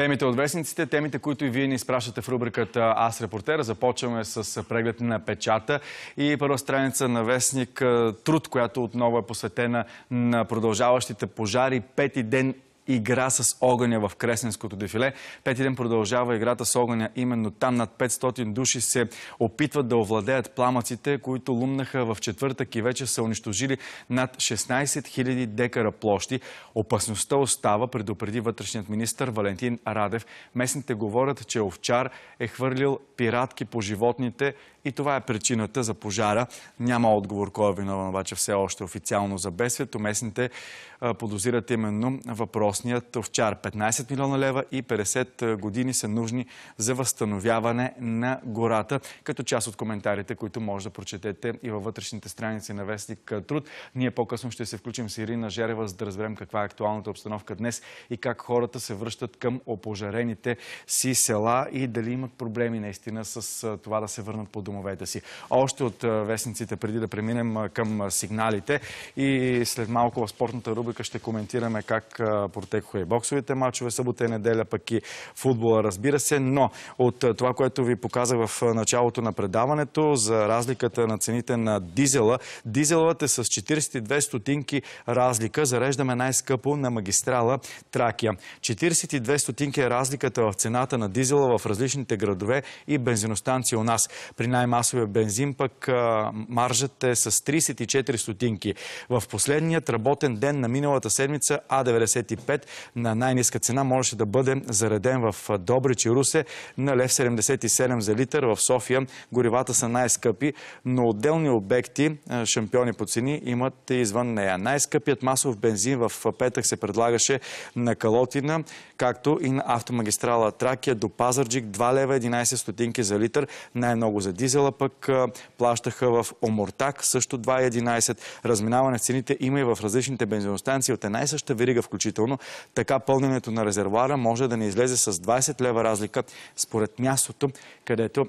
Темите от вестниците, темите, които и вие ни изпращате в рубриката Аз Репортера, Започваме с преглед на печата и първа страница на вестник Труд, която отново е посветена на продължаващите пожари. Пети ден игра с огъня в Кресенското дефиле. Пети ден продължава играта с огъня. Именно там над 500 души се опитват да овладеят пламъците, които лумнаха в четвъртък и вече са унищожили над 16 000 декара площи. Опасността остава, предупреди вътрешният министр Валентин Радев. Местните говорят, че Овчар е хвърлил пиратки по животните и това е причината за пожара. Няма отговор кой е виновен обаче все още официално за бесвето. Местните подозират именно въпрос въпросният овчар. 15 милиона лева и 50 е, години са нужни за възстановяване на гората, като част от коментарите, които може да прочетете и във вътрешните страници на Вестник е, Труд. Ние по-късно ще се включим с Ирина Жерева, за да разберем каква е актуалната обстановка днес и как хората се връщат към опожарените си села и дали имат проблеми наистина с е, това да се върнат по домовете си. Още от вестниците, преди да преминем към сигналите и след малко в спортната рубрика ще коментираме как по протекоха и боксовите матчове, събота и неделя, пък и футбола, разбира се. Но от е, това, което ви показах в е, началото на предаването, за разликата на цените на дизела, дизелът е с 42 стотинки разлика. Зареждаме най-скъпо на магистрала Тракия. 42 стотинки е разликата в цената на дизела в различните градове и бензиностанции у нас. При най-масовия бензин пък е, маржът е с 34 стотинки. В последният работен ден на миналата седмица А95 75 на най-ниска цена можеше да бъде зареден в Добрич и Русе на лев 77 за литър. В София горивата са най-скъпи, но отделни обекти, шампиони по цени, имат извън нея. Най-скъпият масов бензин в петък се предлагаше на Калотина, както и на автомагистрала Тракия до Пазарджик 2 лева 11 стотинки за литър. Най-много за дизела пък плащаха в Омортак също 2,11. Разминаване в цените има и в различните бензиностанции от една и съща верига включително. Така пълненето на резервуара може да не излезе с 20 лева разлика според мястото, където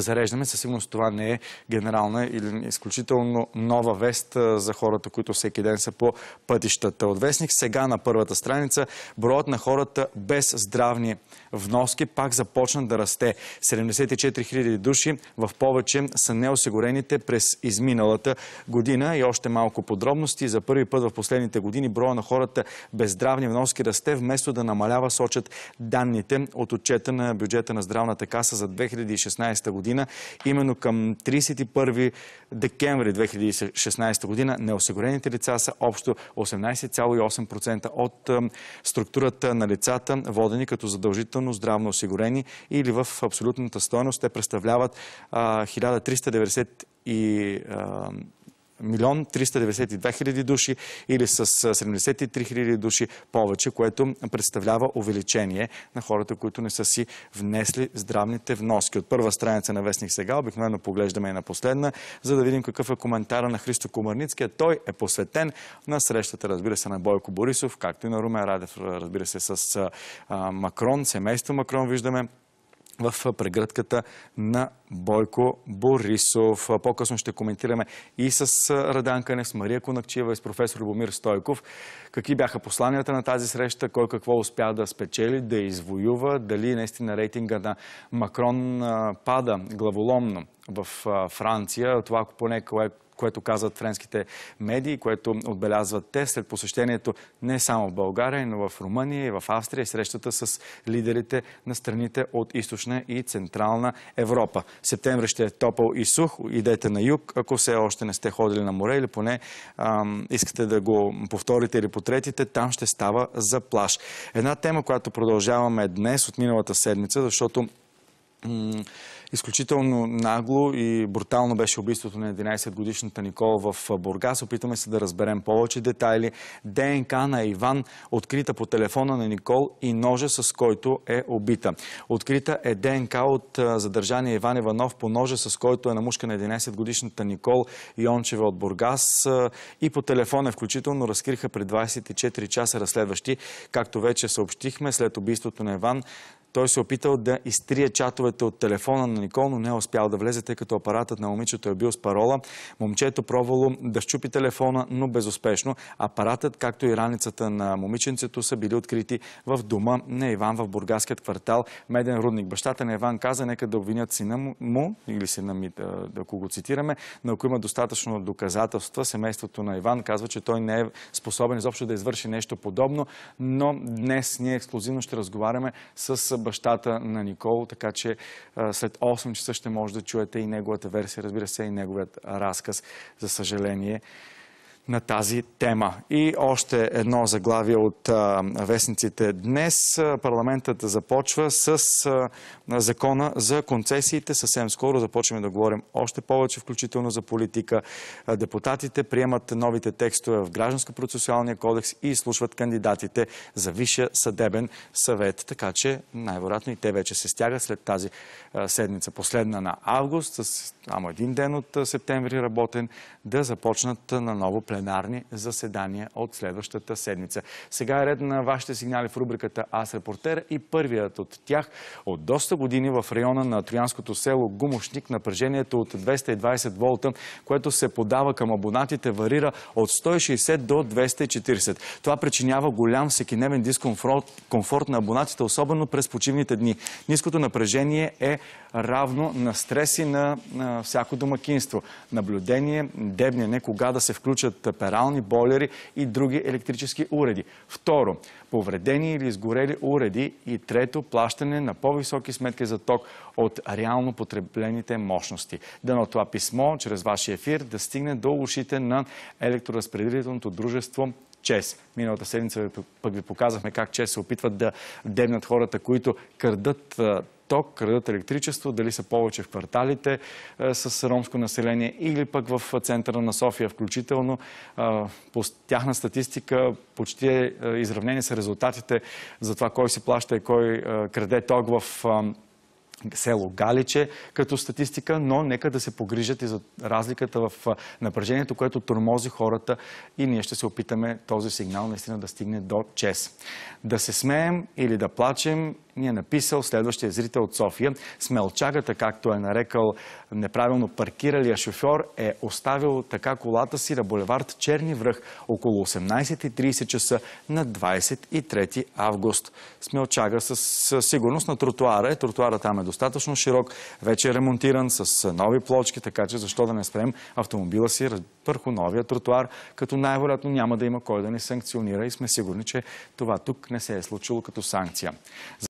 зареждаме. Със сигурност това не е генерална или изключително нова вест за хората, които всеки ден са по пътищата. От Вестник сега на първата страница броят на хората без здравни вноски пак започна да расте. 74 000 души в повече са неосигурените през изминалата година и още малко подробности. За първи път в последните години броя на хората без здравни вноски расте, вместо да намалява сочат данните от отчета на бюджета на здравната каса за 2016 година година, именно към 31 декември 2016 година неосигурените лица са общо 18,8% от е, структурата на лицата, водени като задължително здравно осигурени или в абсолютната стоеност те представляват 1390 е, и е, милион 392 хиляди души или с 73 хиляди души повече, което представлява увеличение на хората, които не са си внесли здравните вноски. От първа страница на Вестник сега обикновено поглеждаме и на последна, за да видим какъв е коментара на Христо Комарницкия. Той е посветен на срещата, разбира се, на Бойко Борисов, както и на Румен Радев, разбира се, с Макрон, семейство Макрон виждаме в прегръдката на Бойко Борисов. По-късно ще коментираме и с Радан Кънев, с Мария Конакчиева и с професор Любомир Стойков. Какви бяха посланията на тази среща, кой какво успя да спечели, да извоюва, дали наистина рейтинга на Макрон пада главоломно в Франция. Това поне което казват френските медии, което отбелязват те след посещението не само в България, но в Румъния и в Австрия и срещата с лидерите на страните от източна и централна Европа. Септември ще е топъл и сух. Идете на юг, ако все още не сте ходили на море или поне ам, искате да го повторите или потретите, там ще става за плаш. Една тема, която продължаваме днес от миналата седмица, защото Изключително нагло и брутално беше убийството на 11-годишната Никола в Бургас. Опитаме се да разберем повече детайли. ДНК на Иван, открита по телефона на Никол и ножа, с който е убита. Открита е ДНК от задържания Иван Иванов по ножа, с който е намушка на 11-годишната Никол Йончева от Бургас. И по телефона включително разкриха пред 24 часа разследващи. Както вече съобщихме, след убийството на Иван той се е опитал да изтрие чатовете от телефона на Никол, но не е успял да влезе, тъй като апаратът на момичето е бил с парола. Момчето пробвало да щупи телефона, но безуспешно. Апаратът, както и раницата на момиченцето са били открити в дома на Иван в бургаският квартал Меден Рудник. Бащата на Иван каза, нека да обвинят сина му, или сина ми, ако го цитираме, но ако има достатъчно доказателства, семейството на Иван казва, че той не е способен изобщо да извърши нещо подобно, но днес ние ексклюзивно ще разговаряме с бащата на Никол, така че след 8 часа ще може да чуете и неговата версия, разбира се, и неговият разказ, за съжаление на тази тема. И още едно заглавие от вестниците днес. Парламентът започва с закона за концесиите. Съвсем скоро започваме да говорим още повече, включително за политика. депутатите приемат новите текстове в Гражданско-процесуалния кодекс и изслушват кандидатите за Висшия съдебен съвет. Така че най-вероятно и те вече се стягат след тази седмица, последна на август, с само един ден от септември работен, да започнат на ново пленарни заседания от следващата седмица. Сега е ред на вашите сигнали в рубриката Аз репортер и първият от тях от доста години в района на Троянското село Гумошник напрежението от 220 волта, което се подава към абонатите, варира от 160 до 240. Това причинява голям всекиневен дискомфорт на абонатите, особено през почивните дни. Ниското напрежение е равно на стрес и на, всяко домакинство. Наблюдение, дебнене, кога да се включат перални, бойлери и други електрически уреди. Второ, повредени или изгорели уреди и трето, плащане на по-високи сметки за ток от реално потреблените мощности. Дано това писмо чрез вашия ефир да стигне до ушите на електроразпределителното дружество ЧЕС. Миналата седмица пък ви показахме как ЧЕС се опитват да дебнат хората, които крадат ток, крадат електричество, дали са повече в кварталите е, с ромско население или пък в центъра на София включително. По тяхна статистика почти е, изравнени са резултатите за това кой си плаща и кой е, краде ток в село Галиче като статистика, но нека да се погрижат и за разликата в напрежението, което тормози хората и ние ще се опитаме този сигнал наистина да стигне до ЧЕС. Да се смеем или да плачем ни е написал следващия зрител от София. Смелчагата, както е нарекал неправилно паркиралия шофьор, е оставил така колата си на булевард Черни връх около 18.30 часа на 23 август. Смелчага със сигурност на тротуара е. Тротуара там е достатъчно широк, вече е ремонтиран с нови плочки, така че защо да не спрем автомобила си върху новия тротуар, като най-вероятно няма да има кой да ни санкционира и сме сигурни, че това тук не се е случило като санкция.